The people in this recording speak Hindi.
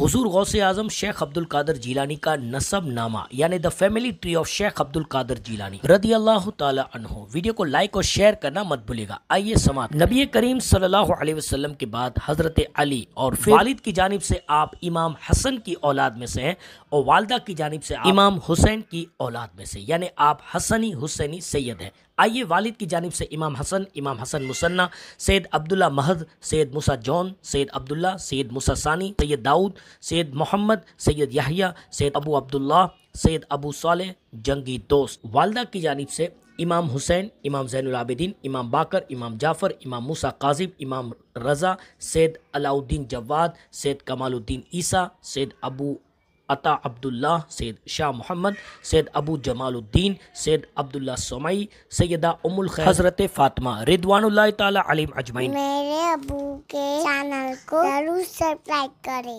हजूर गौस आजम शेख अब्दुल कादर जीलानी का नसब नामा यानी the family tree of Sheikh Abdul Qadir Jilani रदी अल्लाह तहो वीडियो को लाइक और शेयर करना मत भूलेगा आइए समाप्त नबी करीम सल्लल्लाहु अलैहि वसल्लम के बाद हजरत अली और वालिद की जानब से आप इमाम हसन की औलाद में से हैं और वालदा की जानब से इमाम हुसैन की औलाद में से यानी आप हसनी हुसैनी सैयद हैं आइए वालिद की जानब से इमाम हसन इमाम हसन मुसन्ना सैद अब्दुल्ला महद सैद मुसा जॉन सैद अब्दुल्ला सैद मुसा सानी सैद दाऊद सैद मोहम्मद सैयद याहिया सैद अबू अब्दुल्ला सैद अबू साले जंगी दोस्त वालदा की जानब से इमाम हुसैन इमाम जैनआबिदीन इमाम बाकर इमाम जाफ़र इमाम मूसा काजिब इमाम रज़ा सैद अलाउद्दीन जवाद सैद कमालुद्दीन ईसा सैद अबू अता अब्दुल्ला सैद शाह मोहम्मद सैद अबू जमालुद्दीन सैद अब्दुल्ला सोमई सैदा उमुल हज़रत फातमा रिदवान तलिम अजमैन मेरे अबू के चैनल को जरूर सब्सक्राइब करें